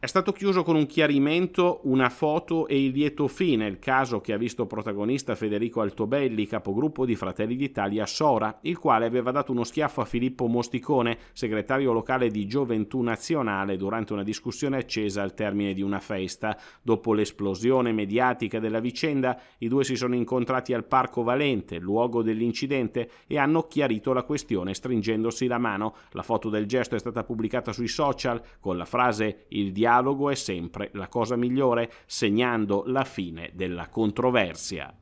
È stato chiuso con un chiarimento una foto e il lieto fine, il caso che ha visto protagonista Federico Altobelli, capogruppo di Fratelli d'Italia Sora, il quale aveva dato uno schiaffo a Filippo Mosticone, segretario locale di Gioventù Nazionale, durante una discussione accesa al termine di una festa. Dopo l'esplosione mediatica della vicenda, i due si sono incontrati al Parco Valente, luogo dell'incidente, e hanno chiarito la questione stringendosi la mano. La foto del gesto è stata pubblicata sui social con la frase Il diavolo dialogo è sempre la cosa migliore, segnando la fine della controversia.